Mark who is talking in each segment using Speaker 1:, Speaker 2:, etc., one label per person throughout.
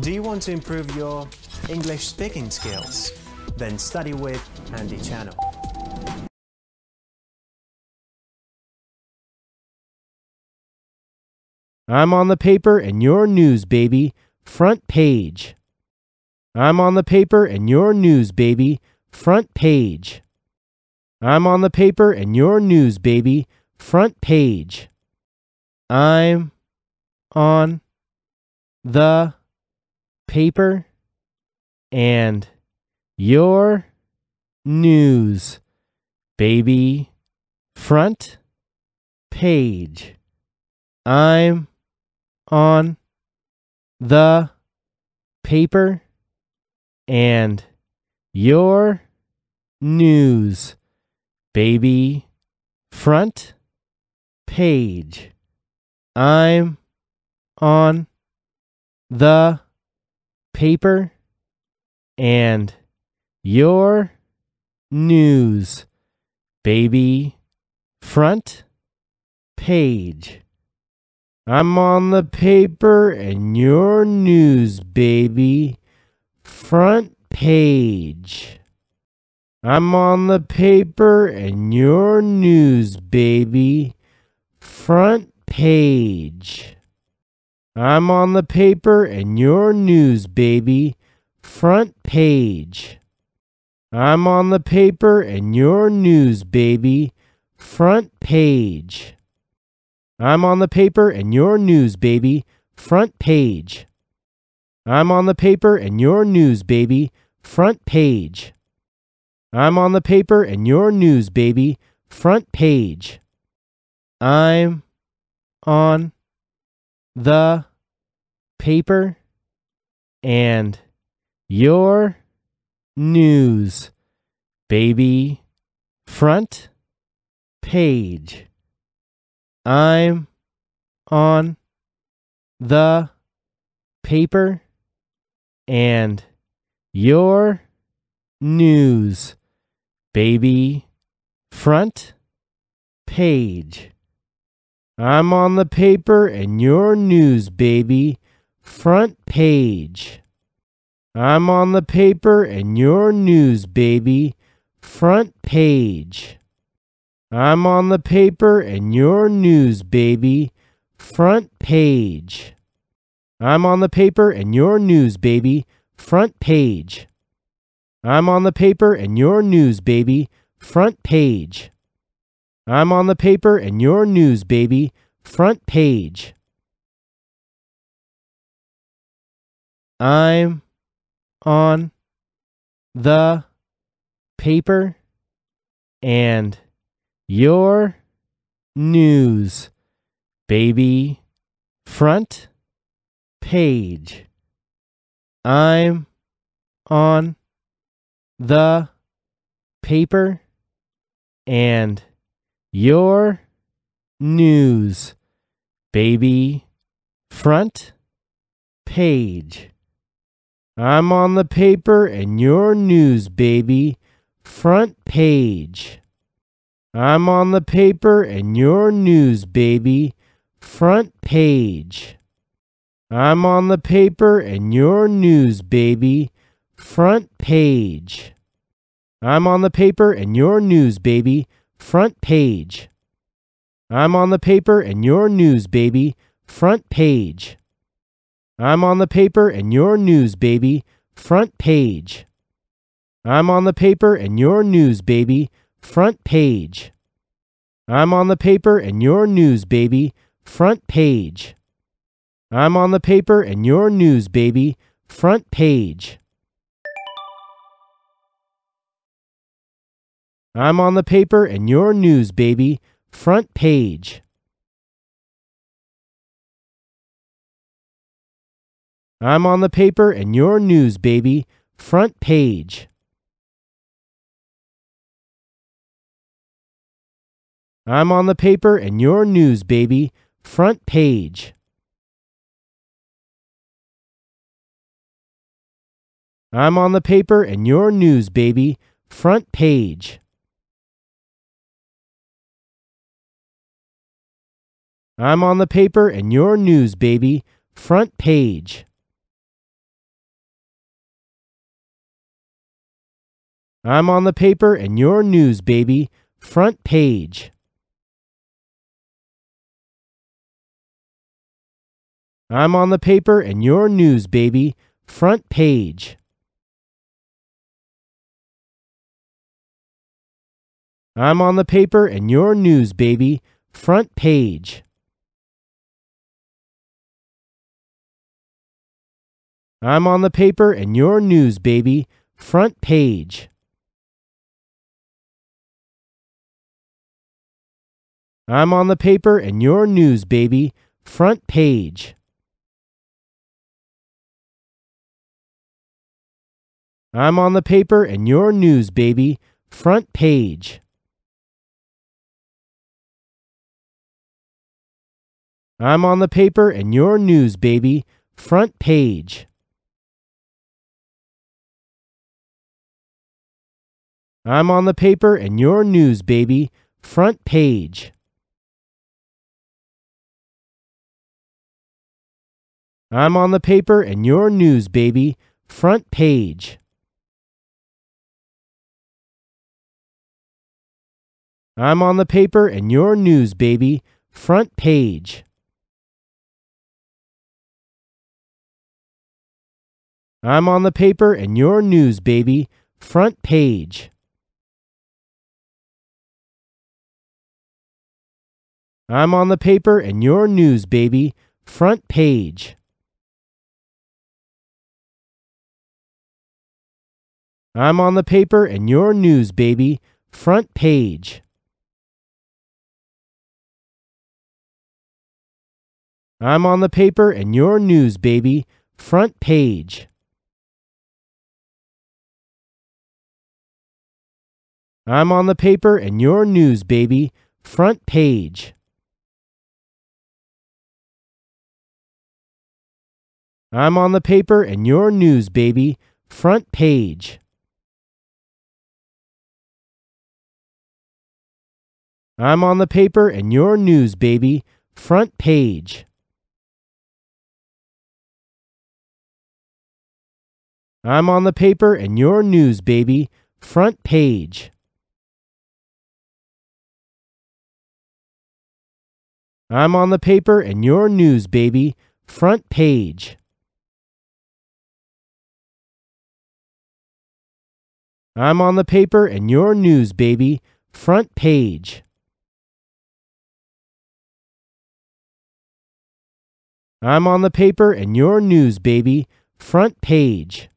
Speaker 1: Do you want to improve your English speaking skills? Then study with Andy Channel.
Speaker 2: I'm on the paper and your
Speaker 1: news, baby. Front page. I'm on the paper and your news, baby. Front page. I'm on the paper and your news, baby. Front page. I'm on the paper and your news, baby. Front page. I'm on the paper and your news, baby. Front page. I'm on the paper, and your news, baby. Front page. I'm on the paper and your news, baby. Front page. I'm on the paper and your news, baby. Front page. I'm on the paper and your news, baby. Front page. I'm on the paper and your news, baby. Front page. I'm on the paper and your news, baby. Front page. I'm on the paper and your news, baby. Front page. I'm on the paper and your news, baby. Front page. I'm on the paper and your news, baby. Front page. I'm on the paper and your news, baby. Front page. I'm on the paper and your news, baby. Front page. I'm on the paper and your news, baby. Front page. I'm on the paper and your news, baby. Front page. I'm on the paper and your news, baby. Front page. I'm on the paper and your news, baby. Front page. I'm on the paper and your news, baby. Front page. I'm on the paper and your news, baby. Front page. I'm on the paper and your news, baby. Front page. I'm on the paper and your news, baby. Front page. I'm on the paper and your news, baby. Front page. I'm on the paper and your news, baby. Front page. I'm on the paper and your news, baby. Front page. I'm on the paper and your news, baby. Front page. I'm on the paper and your news, baby. Front page. I'm on the paper and your news, baby. Front page. I'm on the paper and your news, baby. Front page. I'm on the paper and your news, baby. Front page. I'm on the paper and your news, baby.
Speaker 2: Front page. I'm on the paper and your news, baby. Front page. I'm on the paper and your news, baby. Front page. I'm on the paper and your news, baby. Front page. I'm on the paper and your news, baby. Front page. I'm on the paper and your news, baby. Front page. I'm on the paper and your news, baby. Front page. I'm on the paper and your news, baby. Front page. I'm on the paper and your news, baby. Front page. I'm on the paper and your news, baby. Front page. I'm on the paper and your news, baby. Front page. I'm on the paper and your news, baby. Front page. I'm on the paper and your news, baby. Front page. I'm on the paper and your news, baby. Front page. I'm on the paper and your news, baby. Front page. I'm on the paper and your news, baby. Front page. I'm on the paper and your news, baby. Front page. I'm on the paper and your news, baby. Front page. I'm on the paper and your news, baby. Front page. I'm on the paper and your news, baby. Front page. I'm on the paper and your news, baby. Front page. I'm on the paper and your news, baby. Front page. I'm on the paper and your news, baby. Front page. I'm on the paper and your news, baby. Front page. I'm on the paper and your news, baby. Front page. I'm on the paper and your news, baby. Front page.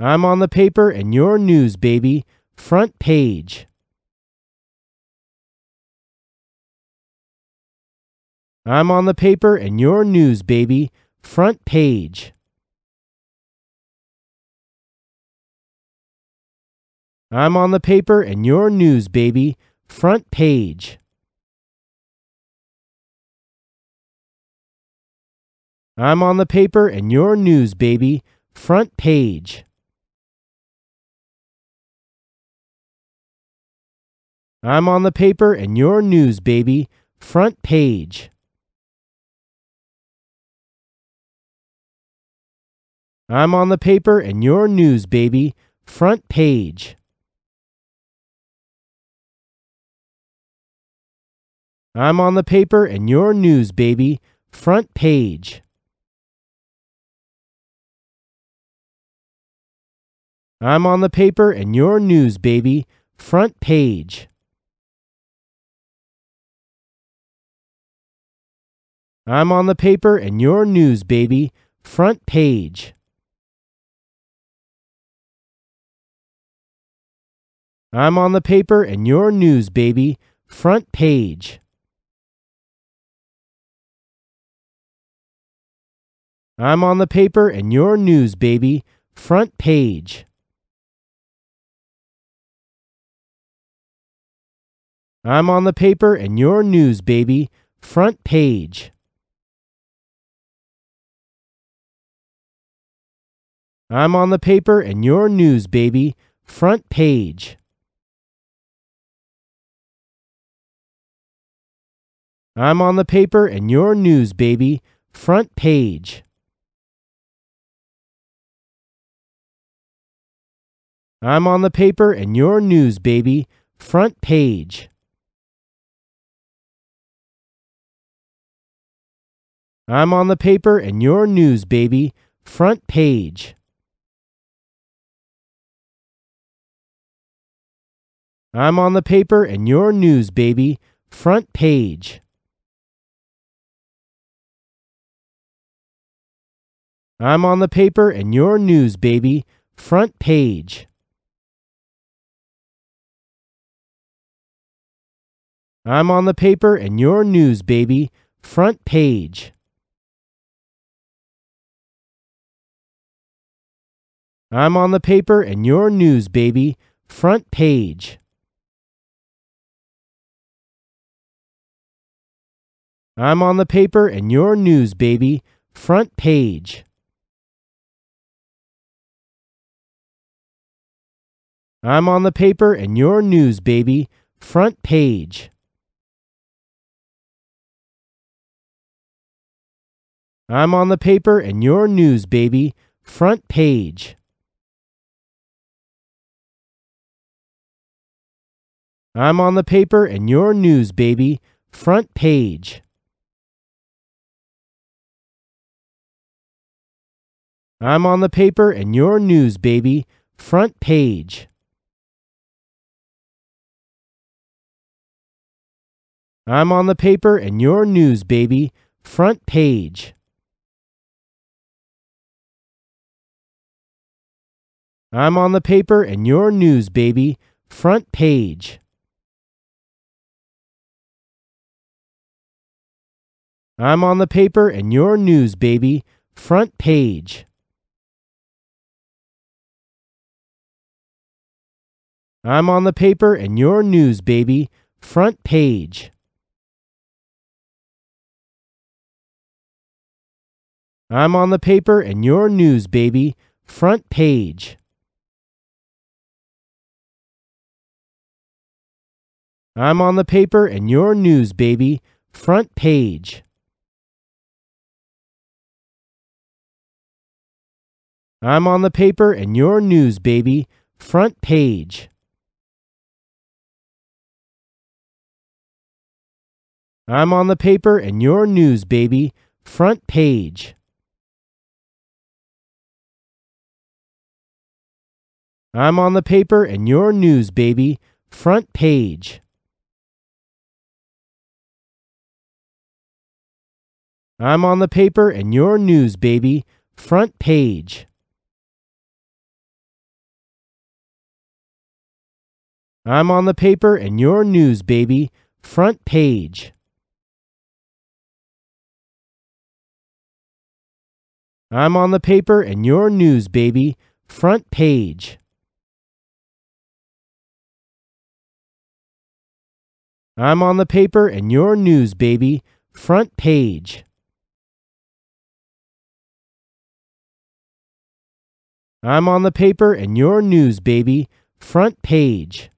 Speaker 2: I'm on the paper and your news, baby. Front page. I'm on the paper and your news, baby. Front page. I'm on the paper and your news, baby. Front page. I'm on the paper and your news, baby. Front page. I'm on the paper and your news, baby. Front page. I'm on the paper and your news, baby. Front page. I'm on the paper and your news, baby. Front page. I'm on the paper and your news, baby. Front page. I'm on the paper and your news, baby. Front page. I'm on the paper and your news, baby. Front page. I'm on the paper and your news, baby. Front page. I'm on the paper and your news, baby. Front page. I'm on the paper and your news, baby. Front page. I'm on the paper and your news, baby. Front page. I'm on the paper and your news, baby. Front page. I'm on the paper and your news, baby. Front page. I'm on the paper and your news, baby. Front page. I'm on the paper and your news, baby. Front page. I'm on the paper and your news, baby. Front page. I'm on the paper and your news, baby. Front page. I'm on the paper and your news, baby. Front page. I'm on the paper and your news, baby. Front page. I'm on the paper and your news, baby. Front page. I'm on the paper and your news, baby. Front page. I'm on the paper and your news, baby. Front page. I'm on the paper and your news, baby. Front page. I'm on the paper and your news, baby. Front page. I'm on the paper and your news, baby. Front page. I'm on the paper and your news, baby. Front page. I'm on the paper and your news, baby. Front page. I'm on the paper and your news, baby. Front page. I'm on the paper and your news, baby. Front page. I'm on the paper and your news, baby. Front page. I'm on the paper and your news, baby. Front page. I'm on the paper and your news, baby. Front page. I'm on the paper and your news, baby. Front page. I'm on the paper and your news, baby. Front page. I'm on the paper and your news, baby. Front page. I'm on the paper and your news, baby. Front page.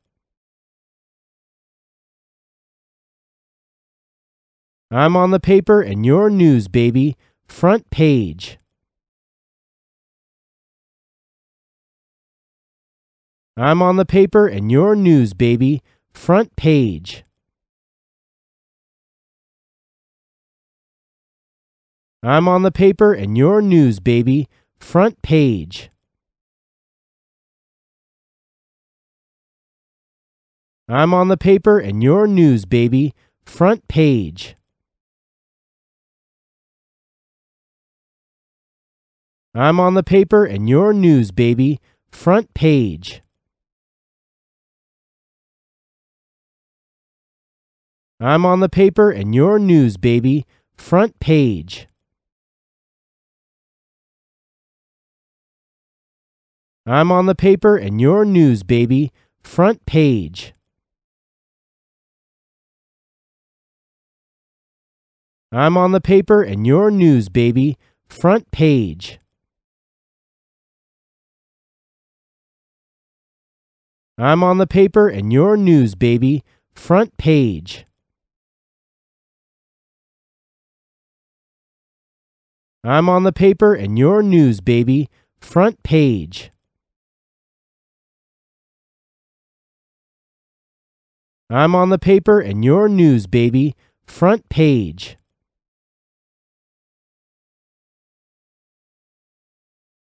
Speaker 2: I'm on the paper and your news, baby. Front page. I'm on the paper and your news, baby. Front page. I'm on the paper and your news, baby. Front page. I'm on the paper and your news, baby. Front page. I'm on the paper and your news, baby. Front page. I'm on the paper and your news, baby. Front page. I'm on the paper and your news, baby. Front page. I'm on the paper and your news, baby. Front page. I'm on the paper and your news, baby. Front page. I'm on the paper and your news, baby. Front page. I'm on the paper and your news, baby. Front page.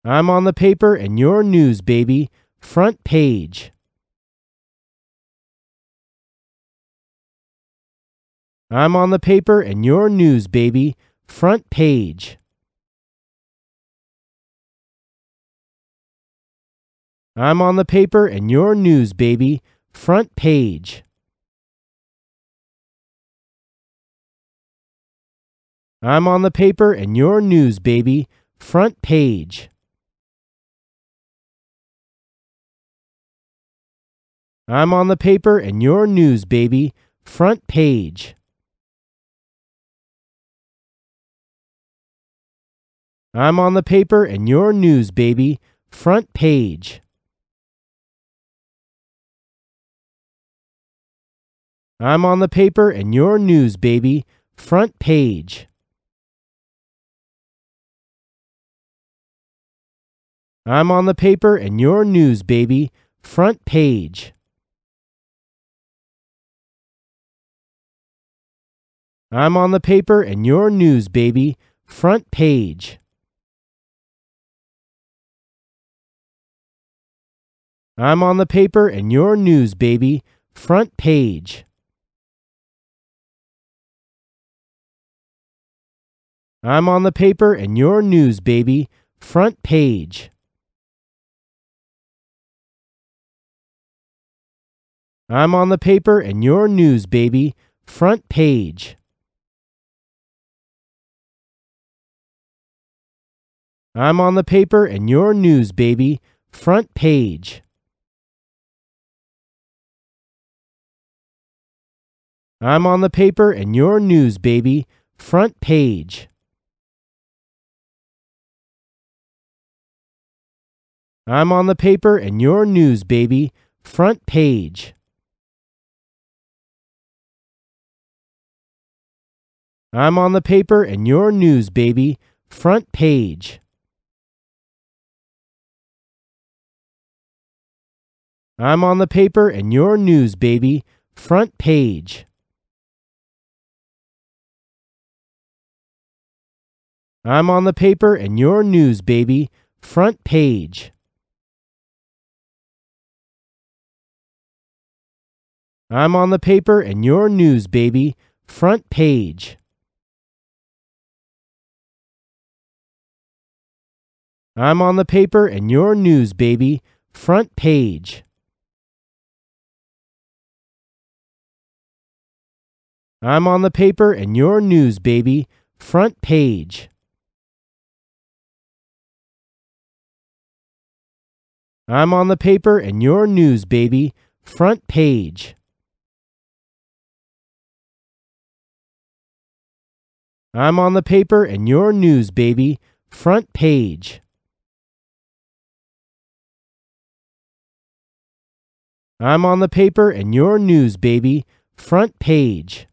Speaker 2: I'm on the paper and your news, baby. Front page. I'm on the paper and your news, baby. Front page. I'm on the paper and your news, baby. Front page. I'm on the paper and your news, baby. Front page. I'm on the paper and your news, baby. Front page. I'm on the paper and your news, baby. Front page. I'm on the paper and your news, baby. Front page. I'm on the paper and your news, baby. Front page. I'm on the paper and your news, baby. Front page. I'm on the paper and your news, baby. Front page. I'm on the paper and your news, baby. Front page. I'm on the paper and your news, baby. Front page. I'm on the paper and your news, baby. Front page. I'm on the paper and your news, baby. Front page. I'm on the paper and your news, baby. Front page. I'm on the paper and your news, baby. Front page. I'm on the paper and your news, baby. Front page. I'm on the paper and your news, baby. Front page. I'm on the paper and your news, baby. Front page. I'm on the paper and your news, baby. Front page. I'm on the paper and your news, baby. Front page. I'm on the paper and your news, baby. Front page. I'm on the paper and your news, baby. Front page. I'm on the paper and your news, baby. Front page.